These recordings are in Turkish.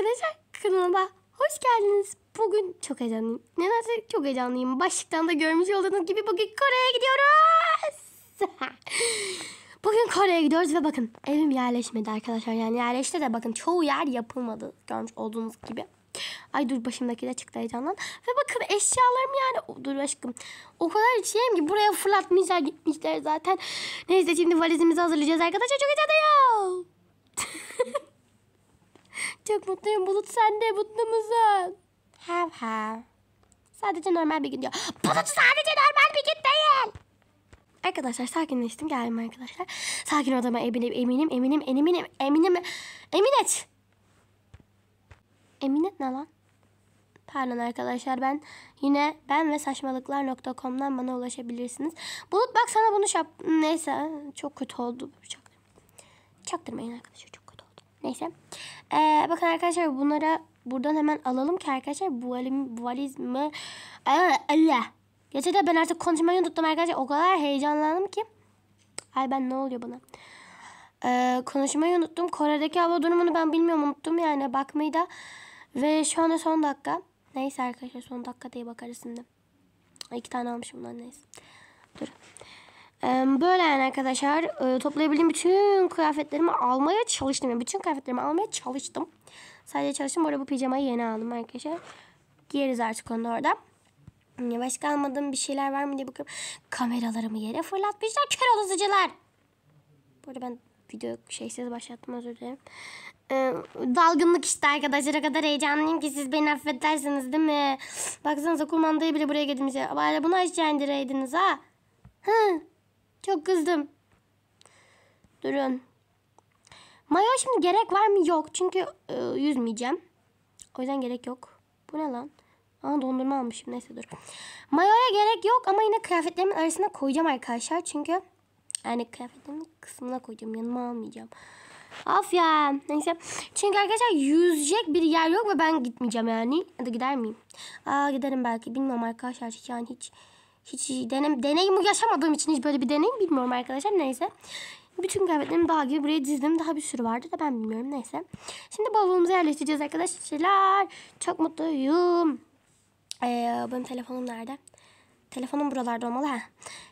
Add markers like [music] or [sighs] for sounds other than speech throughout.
Arkadaşlar kanalıma hoş geldiniz. Bugün çok heyecanlıyım. Nedense çok heyecanlıyım. Başlıktan da görmüş olduğunuz gibi bugün Kore'ye gidiyoruz. [laughs] bugün Kore'ye gidiyoruz ve bakın evim yerleşmedi arkadaşlar. Yani yerleşti de bakın çoğu yer yapılmadı görmüş olduğunuz gibi. Ay dur başımdaki de çıktı heyecandan. Ve bakın eşyalarım yani dur aşkım. O kadar içeyim ki buraya fırlatmışlar gitmişler zaten. Neyse şimdi valizimizi hazırlayacağız arkadaşlar. Çok heyecanlıyım. [laughs] Çok mutluyum Bulut sen de mutlu musun? ha ha Sadece normal bir gün diyor. Bulut sadece normal bir gün değil. Arkadaşlar sakinleştim geldim arkadaşlar. Sakin odama eminim eminim eminim eminim eminim emin et. Emin et ne lan? Pardon arkadaşlar ben yine ben ve saçmalıklar.com'dan bana ulaşabilirsiniz. Bulut bak sana bunu şap... Neyse çok kötü oldu. Çaktırmayın, Çaktırmayın arkadaşlar. Çok Neyse. Ee, bakın arkadaşlar bunlara buradan hemen alalım ki arkadaşlar bu valim, bu valizmi Allah. Gerçekten ben artık konuşmayı unuttum arkadaşlar. O kadar heyecanlandım ki. Ay ben ne oluyor bana? Ee, konuşmayı unuttum. Kore'deki hava durumunu ben bilmiyorum. Unuttum yani bakmayı da. Ve şu anda son dakika. Neyse arkadaşlar son dakika diye bakarız şimdi. İki tane almışım bundan neyse. Dur. Böyle yani arkadaşlar e, toplayabildiğim bütün kıyafetlerimi almaya çalıştım. Yani bütün kıyafetlerimi almaya çalıştım. Sadece çalıştım. Bu arada bu pijamayı yeni aldım arkadaşlar. Giyeriz artık onu orada. Başka hmm, almadığım bir şeyler var mı diye bakıyorum. Kameralarımı yere fırlatmışlar. Kör olasıcılar. Bu arada ben video şeysiz başlattım özür dilerim. Ee, dalgınlık işte arkadaşlar. O kadar heyecanlıyım ki siz beni affedersiniz değil mi? Baksanıza kumandayı bile buraya getirmişler. Bari bunu aşağı indireydiniz ha. Hı. Çok kızdım. Durun. Mayo şimdi gerek var mı? Yok. Çünkü e, yüzmeyeceğim. O yüzden gerek yok. Bu ne lan? Aa dondurma almışım. Neyse dur. Mayoya gerek yok ama yine kıyafetlerimin arasına koyacağım arkadaşlar. Çünkü yani kıyafetlerimin kısmına koyacağım. Yanıma almayacağım. Af ya. Neyse. Çünkü arkadaşlar yüzecek bir yer yok ve ben gitmeyeceğim yani. Ya da gider miyim? Aa giderim belki. Bilmiyorum arkadaşlar. Yani hiç hiç denem, deneyim yaşamadığım için hiç böyle bir deneyim bilmiyorum arkadaşlar. Neyse. Bütün kıyafetlerimi daha gibi buraya dizdim. Daha bir sürü vardı da ben bilmiyorum. Neyse. Şimdi bavulumuza yerleştireceğiz arkadaşlar. Çok mutluyum. Ee, benim telefonum nerede? Telefonum buralarda olmalı. ha.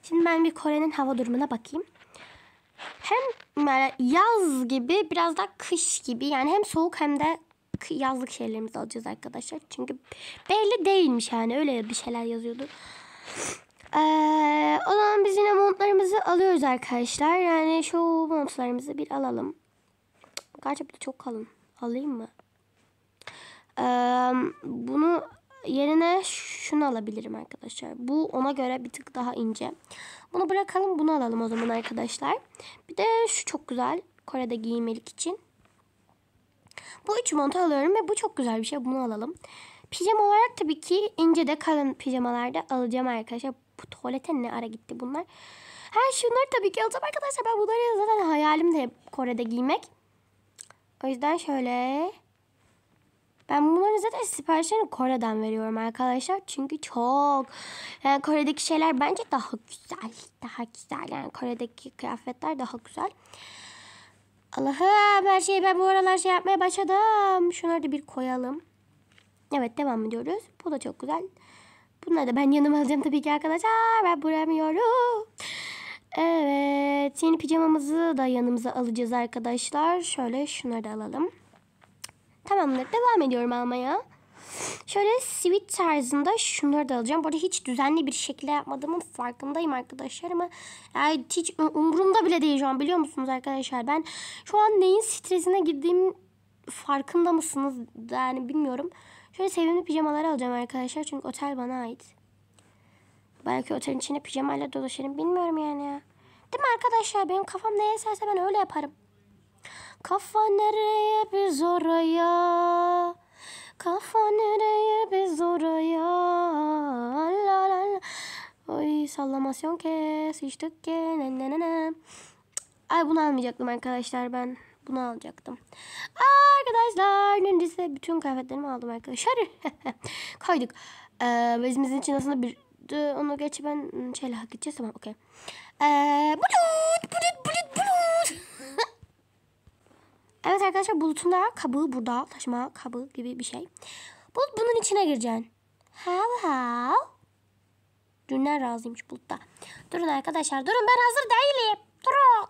Şimdi ben bir Kore'nin hava durumuna bakayım. Hem yaz gibi biraz da kış gibi. Yani hem soğuk hem de yazlık şeylerimizi alacağız arkadaşlar. Çünkü belli değilmiş yani. Öyle bir şeyler yazıyordu. Ee, o zaman biz yine montlarımızı alıyoruz arkadaşlar. Yani şu montlarımızı bir alalım. Gerçi bir de çok kalın. Alayım mı? Ee, bunu yerine şunu alabilirim arkadaşlar. Bu ona göre bir tık daha ince. Bunu bırakalım bunu alalım o zaman arkadaşlar. Bir de şu çok güzel. Kore'de giymelik için. Bu üç montu alıyorum ve bu çok güzel bir şey. Bunu alalım. Pijama olarak tabii ki ince de kalın pijamalarda alacağım arkadaşlar. Bu tuvalete ne ara gitti bunlar. Ha şunlar tabii ki alacağım arkadaşlar. Ben bunları zaten hayalim de Kore'de giymek. O yüzden şöyle. Ben bunları zaten siparişlerini Kore'den veriyorum arkadaşlar. Çünkü çok. Yani e, Kore'deki şeyler bence daha güzel. Daha güzel. Yani Kore'deki kıyafetler daha güzel. Allah'ım her şeyi ben bu aralar şey yapmaya başladım. Şunları da bir koyalım. Evet devam ediyoruz. Bu da çok güzel. Bunları da ben yanıma alacağım tabii ki arkadaşlar. Ben buramıyorum. Evet. Yeni pijamamızı da yanımıza alacağız arkadaşlar. Şöyle şunları da alalım. Tamamdır. Devam ediyorum almaya. Şöyle sweet tarzında şunları da alacağım. Bu arada hiç düzenli bir şekilde yapmadığımın farkındayım arkadaşlar ama yani hiç umurumda bile değil şu an biliyor musunuz arkadaşlar? Ben şu an neyin stresine girdiğim farkında mısınız? Yani bilmiyorum. Şöyle sevimli pijamaları alacağım arkadaşlar. Çünkü otel bana ait. Belki otelin içinde pijamayla dolaşırım. Bilmiyorum yani ya. Değil mi arkadaşlar? Benim kafam neye eserse ben öyle yaparım. Kafa nereye biz oraya. Kafa nereye biz oraya. La la la. Oy sallamasyon kes. İçtik ke. Ne ne ne ne. Ay bunu almayacaktım arkadaşlar ben. Bunu alacaktım. Arkadaşlar neredeyse bütün kıyafetlerimi aldım arkadaşlar. [laughs] Koyduk. Ee, bezimizin için aslında bir onu geç ben hmm, şeyle hak edeceğiz tamam okey. Ee, bulut bulut bulut bulut. [laughs] evet arkadaşlar bulutun da kabuğu burada. Taşıma kabuğu gibi bir şey. Bulut bunun içine gireceksin. How how? Dünden razıymış bulutta. Durun arkadaşlar durun ben hazır değilim. Durun.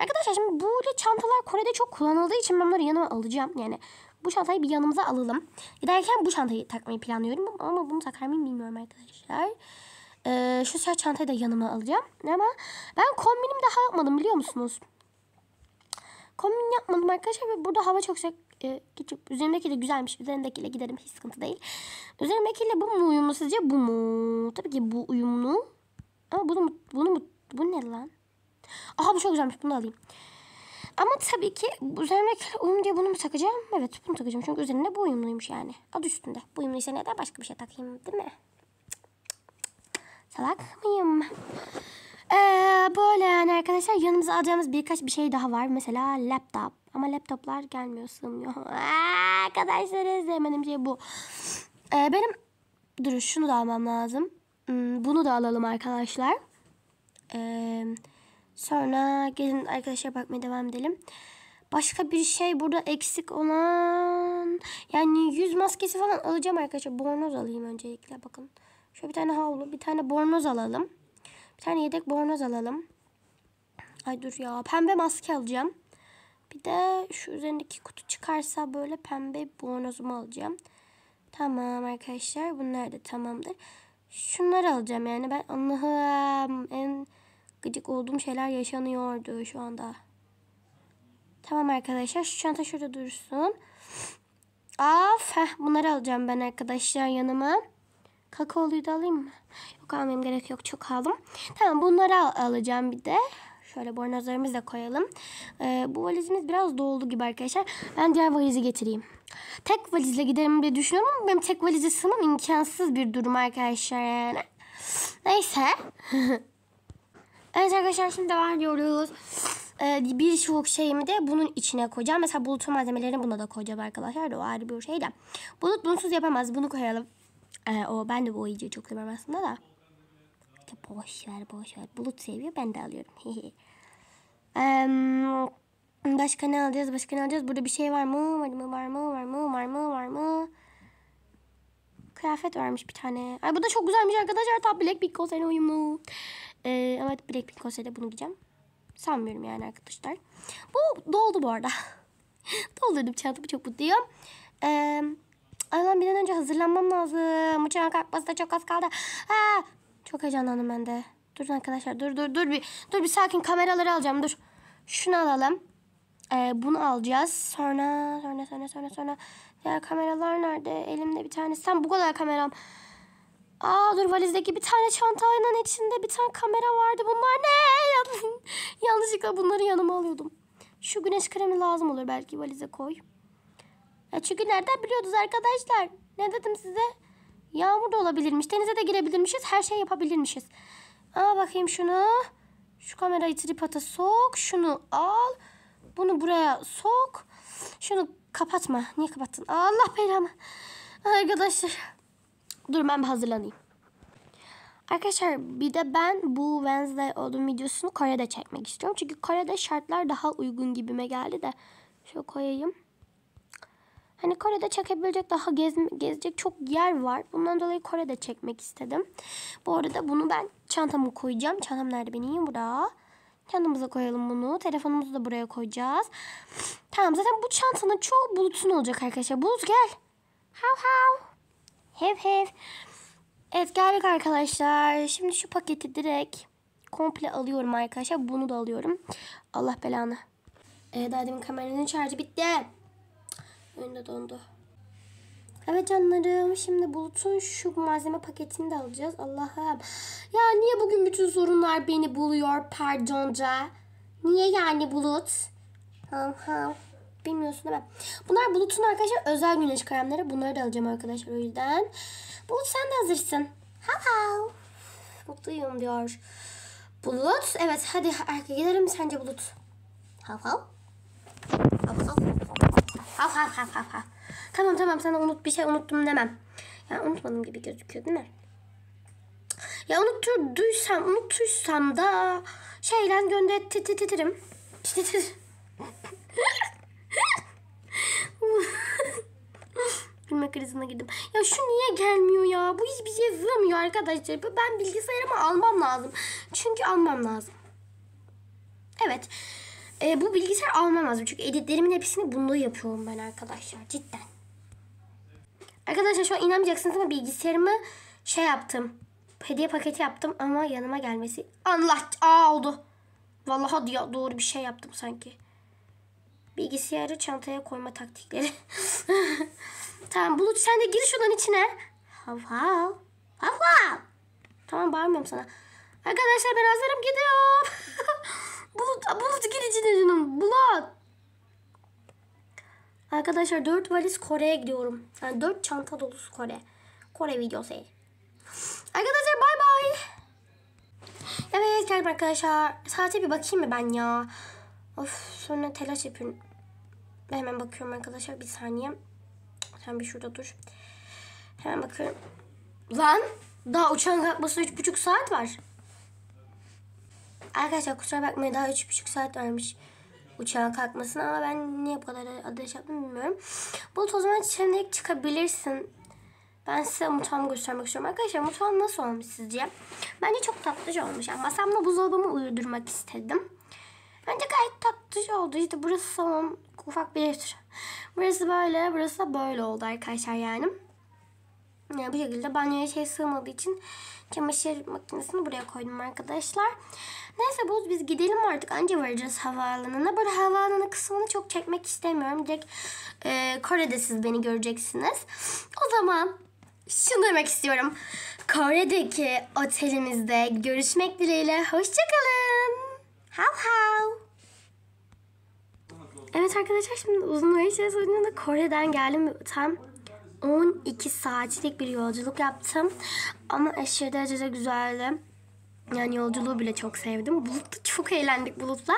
Arkadaşlar şimdi bu çantalar Kore'de çok kullanıldığı için ben bunları yanıma alacağım. Yani bu çantayı bir yanımıza alalım. Giderken bu çantayı takmayı planlıyorum ama bunu takar mıyım bilmiyorum arkadaşlar. Ee, şu siyah çantayı da yanıma alacağım. Ama ben kombinimi daha yapmadım biliyor musunuz? Kombin yapmadım arkadaşlar ve burada hava çok sıcak. Ee, üzerimdeki de güzelmiş. Üzerimdekiyle giderim hiç sıkıntı değil. Üzerimdekiyle bu mu uyumlu sizce? Bu mu? Tabii ki bu uyumlu. Ama bunu, bunu, bunu, bu ne lan? Aha bu çok güzelmiş. Bunu alayım. Ama tabii ki üzerimdeki uyum diye bunu mu takacağım? Evet bunu takacağım. Çünkü üzerinde bu uyumluymuş yani. Adı üstünde. Bu uyumluysa neden başka bir şey takayım değil mi? Salak mıyım? Ee, böyle yani arkadaşlar yanımıza alacağımız birkaç bir şey daha var. Mesela laptop. Ama laptoplar gelmiyor sığmıyor. Aa, [laughs] arkadaşlar izlemedim şey bu. Ee, benim dur şunu da almam lazım. Hmm, bunu da alalım arkadaşlar. Eee Sonra gelin arkadaşlar bakmaya devam edelim. Başka bir şey burada eksik olan yani yüz maskesi falan alacağım arkadaşlar. Bornoz alayım öncelikle bakın. Şöyle bir tane havlu bir tane bornoz alalım. Bir tane yedek bornoz alalım. Ay dur ya pembe maske alacağım. Bir de şu üzerindeki kutu çıkarsa böyle pembe bornozumu alacağım. Tamam arkadaşlar bunlar da tamamdır. Şunları alacağım yani ben Allah'ım en gıcık olduğum şeyler yaşanıyordu şu anda. Tamam arkadaşlar şu çanta şurada dursun. Af heh, bunları alacağım ben arkadaşlar yanıma. Kakaoluyu da alayım mı? Yok almayayım gerek yok çok aldım. Tamam bunları al alacağım bir de. Şöyle bornozlarımızı da koyalım. Ee, bu valizimiz biraz doldu gibi arkadaşlar. Ben diğer valizi getireyim. Tek valizle giderim diye düşünüyorum ama benim tek valize sığmam imkansız bir durum arkadaşlar yani. Neyse. [laughs] Evet arkadaşlar şimdi devam ediyoruz. Ee, bir çok şeyimi de bunun içine koyacağım. Mesela bulutu malzemelerini buna da koyacağım arkadaşlar. O ayrı bir şey de. Bulut bunsuz yapamaz. Bunu koyalım. Ee, o ben de bu oyuncuyu çok seviyorum aslında da. İşte boş ver boş ver. Bulut seviyor ben de alıyorum. [laughs] ee, başka ne alacağız? Başka ne alacağız? Burada bir şey var mı? Var mı? Var mı? Var mı? Var mı? Var mı? Kıyafet varmış bir tane. Ay bu da çok güzelmiş arkadaşlar. tablet Blackpink konserine uyumlu. Ee, ama Blackpink konserinde bunu gideceğim Sanmıyorum yani arkadaşlar. Bu doldu bu arada. [laughs] Doldurdum çantamı çok mutluyum. Ee, ay lan bir an önce hazırlanmam lazım. Uçağın kalkması da çok az kaldı. Ha, çok heyecanlandım ben de. Dur arkadaşlar dur dur dur bir dur bir sakin kameraları alacağım dur. Şunu alalım. Ee, bunu alacağız. Sonra sonra sonra sonra sonra diğer kameralar nerede? Elimde bir tanesi. sen bu kadar kameram. Aa dur valizdeki bir tane çanta aynen içinde bir tane kamera vardı. Bunlar ne? [laughs] Yanlışlıkla bunları yanıma alıyordum. Şu güneş kremi lazım olur belki valize koy. Ya çünkü nereden biliyordunuz arkadaşlar? Ne dedim size? Yağmur da olabilirmiş. Denize de girebilirmişiz. Her şey yapabilirmişiz. Aa bakayım şunu. Şu kamerayı tripata sok. Şunu al. Bunu buraya sok. Şunu kapatma. Niye kapattın? Allah belamı. Arkadaşlar Dur ben bir hazırlanayım. Arkadaşlar bir de ben bu Wednesday olduğum videosunu Kore'de çekmek istiyorum. Çünkü Kore'de şartlar daha uygun gibime geldi de. Şöyle koyayım. Hani Kore'de çekebilecek daha gez, gezecek çok yer var. Bundan dolayı Kore'de çekmek istedim. Bu arada bunu ben çantamı koyacağım. Çantam nerede benim? Burada. Çantamıza koyalım bunu. Telefonumuzu da buraya koyacağız. Tamam zaten bu çantanın çoğu Bulutsun olacak arkadaşlar. Bulut gel. How how. Hev hev. Evet geldik arkadaşlar. Şimdi şu paketi direkt komple alıyorum arkadaşlar. Bunu da alıyorum. Allah belanı. Evet daha demin kameranın şarjı bitti. Önde dondu. Evet canlarım şimdi Bulut'un şu malzeme paketini de alacağız. Allah'ım. Ya niye bugün bütün sorunlar beni buluyor pardonca? Niye yani Bulut? Ham ham bilmiyorsun değil mi? Bunlar Bulut'un arkadaşlar özel güneş kremleri. Bunları da alacağım arkadaşlar o yüzden. Bulut sen de hazırsın. Hello. Mutluyum diyor. Bulut. Evet hadi erkeğe gidelim sence Bulut. Hav hav. Hav hav. Hav hav hav hav hav. Tamam tamam sana unut bir şey unuttum demem. Ya unutmadım gibi gözüküyor değil mi? Ya unutturduysam unutursam da şeyden gönder titi titirim. Gülme [laughs] krizine girdim. Ya şu niye gelmiyor ya? Bu hiçbir şey sığmıyor arkadaşlar. Ben bilgisayarımı almam lazım. Çünkü almam lazım. Evet. E, bu bilgisayar almam lazım. Çünkü editlerimin hepsini bunda yapıyorum ben arkadaşlar. Cidden. Arkadaşlar şu an inanmayacaksınız ama bilgisayarımı şey yaptım. Hediye paketi yaptım ama yanıma gelmesi. Allah aa oldu. Vallahi doğru bir şey yaptım sanki. Bilgisayarı çantaya koyma taktikleri. [laughs] tamam Bulut sen de gir şunun içine. Hav hav. Hav hav. Tamam bağırmıyorum sana. Arkadaşlar ben hazırım gidiyorum. [laughs] bulut, bulut gir içine canım. Bulut. Arkadaşlar 4 valiz Kore'ye gidiyorum. Yani 4 çanta dolusu Kore. Kore videosu. Arkadaşlar bay bay. Evet arkadaşlar saate bir bakayım mı ben ya. Of sonra telaş yapıyorum. Hemen bakıyorum arkadaşlar bir saniye. Sen bir şurada dur. Hemen bakıyorum. Lan daha uçağın kalkmasına üç buçuk saat var. Arkadaşlar kusura bakmayın daha üç buçuk saat varmış uçağın kalkmasına ama ben niye bu kadar ateş yaptım bilmiyorum. Bulut o zaman şimdilik çıkabilirsin. Ben size mutfağımı göstermek istiyorum. Arkadaşlar mutfağım nasıl olmuş sizce? Bence çok tatlıca olmuş. Yani masamda buzdolabımı uyudurmak istedim. Bence gayet tatlı oldu. İşte burası salon ufak bir ev. Burası böyle, burası da böyle oldu arkadaşlar yani. Yani bu şekilde banyoya şey sığmadığı için çamaşır makinesini buraya koydum arkadaşlar. Neyse Buz biz gidelim artık anca varacağız havaalanına. Böyle havaalanı kısmını çok çekmek istemiyorum. Direkt e, Kore'de siz beni göreceksiniz. O zaman şunu demek istiyorum. Kore'deki otelimizde görüşmek dileğiyle. Hoşçakalın. Evet arkadaşlar şimdi uzun süre sonunda Kore'den geldim. Tam 12 saatlik bir yolculuk yaptım. Ama aşırı derecede güzeldi. Yani yolculuğu bile çok sevdim. Bulut'ta çok eğlendik Bulut'la.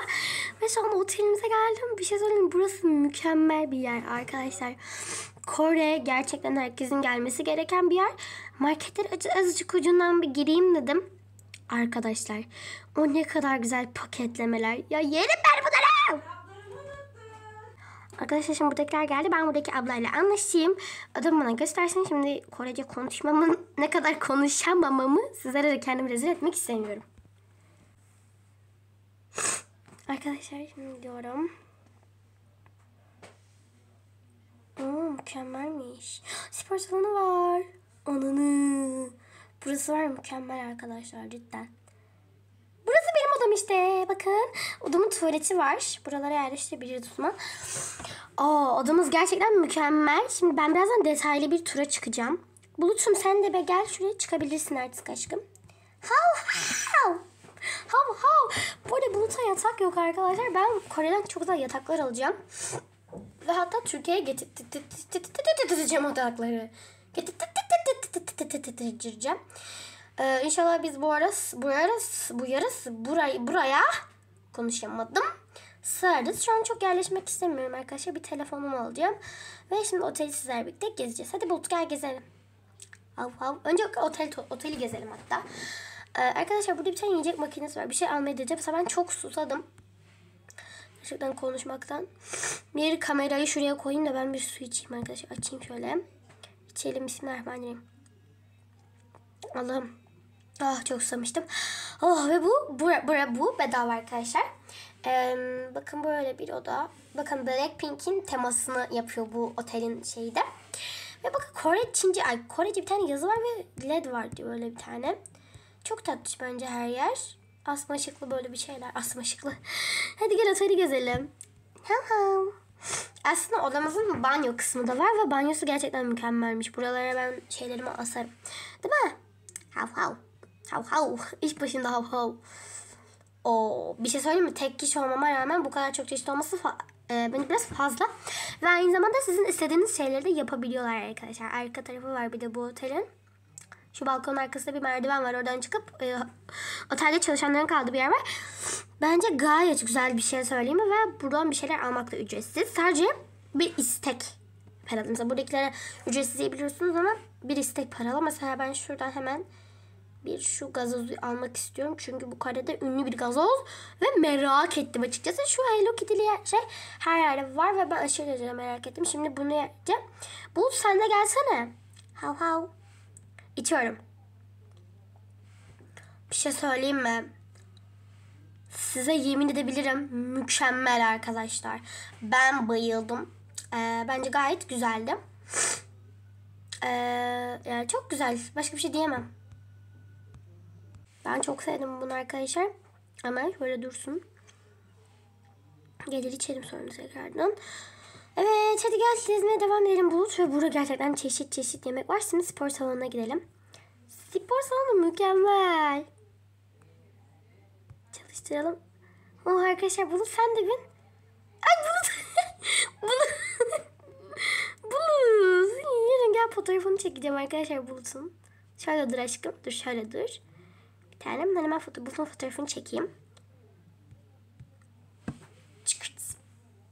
Ve şu anda otelimize geldim. Bir şey söyleyeyim burası mükemmel bir yer arkadaşlar. Kore gerçekten herkesin gelmesi gereken bir yer. Marketler azıcık ucundan bir gireyim dedim. Arkadaşlar o ne kadar güzel paketlemeler. Ya yeri ben bunları. Arkadaşlar şimdi buradakiler geldi. Ben buradaki ablayla anlaşayım. adam bana göstersin. Şimdi Korece konuşmamın [laughs] ne kadar konuşamamamı sizlere de kendimi rezil etmek istemiyorum. [sighs] Arkadaşlar şimdi diyorum. Oo, mükemmelmiş. Spor salonu var. Ananı. Burası var mükemmel arkadaşlar cidden işte bakın. Odamın tuvaleti var. Buralara yerleştirebiliriz o Oo, odamız gerçekten mükemmel. Şimdi ben birazdan detaylı bir tura çıkacağım. Bulut'um sen de be gel şuraya çıkabilirsin artık aşkım. How how? How how? Bu arada Bulut'a yatak yok arkadaşlar. Ben Kore'den çok güzel yataklar alacağım. Ve hatta Türkiye'ye getirteceğim yatakları. Getirteceğim. Ee, inşallah biz bu arası, bu arası, bu yarısı, burayı, buraya konuşamadım. Sığarız. Şu an çok yerleşmek istemiyorum arkadaşlar. Bir telefonumu alacağım. Ve şimdi oteli sizlerle birlikte gezeceğiz. Hadi Bulut gel gezelim. Av av. Önce otel, oteli gezelim hatta. Ee, arkadaşlar burada bir tane yiyecek makinesi var. Bir şey almaya gideceğim. Mesela ben çok susadım. Gerçekten konuşmaktan. Bir kamerayı şuraya koyayım da ben bir su içeyim arkadaşlar. Açayım şöyle. İçelim. Bismillahirrahmanirrahim. Allah'ım Ah çok susamıştım. Oh ve bu bura, bura bu bedava arkadaşlar. Ee, bakın böyle bir oda. Bakın Blackpink'in temasını yapıyor bu otelin şeyde. Ve bakın Kore Çince, ay Korece bir tane yazı var ve led var diyor öyle bir tane. Çok tatlış bence her yer. Asma ışıklı böyle bir şeyler. [laughs] Asma ışıklı. Hadi gel oteli gezelim. Ha ha. Aslında odamızın banyo kısmı da var ve banyosu gerçekten mükemmelmiş. Buralara ben şeylerimi asarım. Değil mi? Hav hav. Hav hav. [laughs] İş başında hav hav. O bir şey söyleyeyim mi? Tek kişi olmama rağmen bu kadar çok çeşit olması e, bence biraz fazla. Ve aynı zamanda sizin istediğiniz şeyleri de yapabiliyorlar arkadaşlar. Arka tarafı var bir de bu otelin. Şu balkonun arkasında bir merdiven var. Oradan çıkıp e, otelde çalışanların kaldığı bir yer var. Bence gayet güzel bir şey söyleyeyim mi? Ve buradan bir şeyler almak da ücretsiz. Sadece bir istek paralı. Mesela buradakilere ücretsiz yiyebiliyorsunuz ama bir istek paralı. Mesela ben şuradan hemen bir şu gazozu almak istiyorum. Çünkü bu karede ünlü bir gazoz ve merak ettim açıkçası. Şu Hello Kitty'li şey her yerde var ve ben aşırı derecede merak ettim. Şimdi bunu yapacağım. Bu sen de gelsene. how how İçiyorum. Bir şey söyleyeyim mi? Size yemin edebilirim mükemmel arkadaşlar. Ben bayıldım. Ee, bence gayet güzeldi. Ee, yani çok güzel. Başka bir şey diyemem. Ben çok sevdim bunu arkadaşlar. Ama şöyle dursun. Gelir içelim sonra tekrardan. Evet hadi gel gezmeye devam edelim Bulut. Ve burada gerçekten çeşit çeşit yemek var. Şimdi spor salonuna gidelim. Spor salonu mükemmel. Çalıştıralım. Oh arkadaşlar Bulut sen de bin. Ay Bulut. [laughs] Bulut. Bulut. Yarın gel fotoğrafını çekeceğim arkadaşlar Bulut'un. Şöyle dur aşkım. Dur şöyle dur yeterli. Ben hemen foto bunun fotoğrafını çekeyim.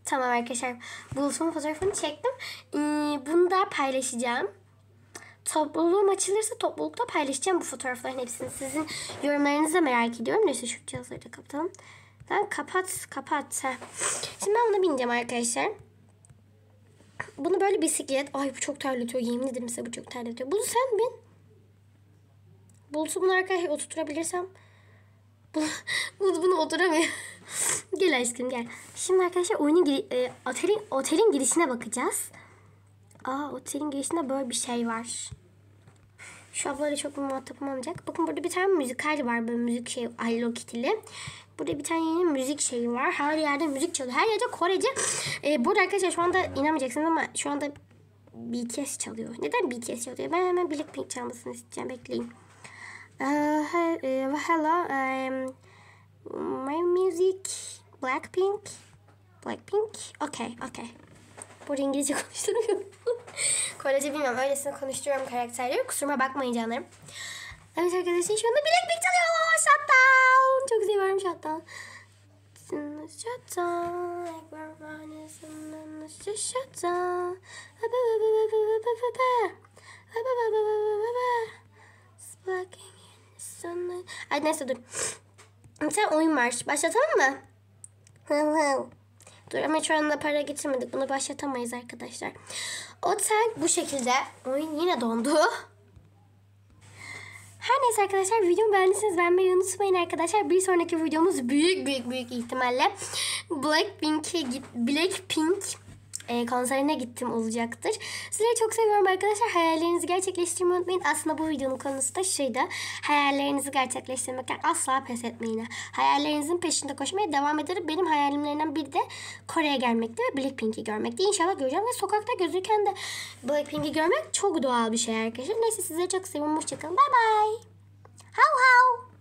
Tamam arkadaşlar. Bulut'un fotoğrafını çektim. Ee, bunu da paylaşacağım. Topluluğum açılırsa toplulukta paylaşacağım bu fotoğrafların hepsini. Sizin yorumlarınızı da merak ediyorum. Neyse şu cihazları da kapatalım. Lan kapat kapat. Heh. Şimdi ben bunu bineceğim arkadaşlar. Bunu böyle bisiklet. Ay bu çok terletiyor. Yemin ederim size bu çok terletiyor. Bunu sen bin. Bolsu bunu arkaya oturtabilirsem Bulut [laughs] bunu oturamıyor. [laughs] gel aşkım gel. Şimdi arkadaşlar oyunun e, otelin, otelin girişine bakacağız. Aa otelin girişinde böyle bir şey var. Şu ablayla çok muhatap olmayacak. Bakın burada bir tane müzikal var. Böyle müzik şey Hello Kitty'li. Burada bir tane yeni müzik şeyi var. Her yerde müzik çalıyor. Her yerde Korece. Ee, burada arkadaşlar şu anda inanmayacaksınız ama şu anda BTS çalıyor. Neden BTS çalıyor? Ben hemen Blackpink çalmasını isteyeceğim. Bekleyin. Uh, he, uh, hello, um, my music Blackpink. Blackpink? Okay, okay. Bu İngilizce [laughs] konuşturuyorum. Korece bilmiyorum. Öylesine konuşturuyorum karakterleri. Kusuruma bakmayın canlarım. Evet arkadaşlar şu anda bilek bilek çalıyor. Shutdown. Çok seviyorum shutdown. Shutdown. Like we're running. Shutdown. Blacking sana... Ay neyse dur. Sen oyun marş. Başlatalım mı? dur ama şu anda para getirmedik. Bunu başlatamayız arkadaşlar. Otel bu şekilde. Oyun yine dondu. Her neyse arkadaşlar videomu beğendiyseniz beğenmeyi unutmayın arkadaşlar. Bir sonraki videomuz büyük büyük büyük ihtimalle Blackpink'e git Blackpink e, konserine gittim olacaktır. Sizleri çok seviyorum arkadaşlar. Hayallerinizi gerçekleştirmeyi unutmayın. Aslında bu videonun konusu da şuydu. Hayallerinizi gerçekleştirmekten asla pes etmeyin. Hayallerinizin peşinde koşmaya devam ederim. Benim hayalimlerinden biri de Kore'ye gelmekti ve Blackpink'i görmekti. İnşallah göreceğim ve sokakta gözüken de Blackpink'i görmek çok doğal bir şey arkadaşlar. Neyse sizleri çok seviyorum. Hoşçakalın. Bye bye. How how.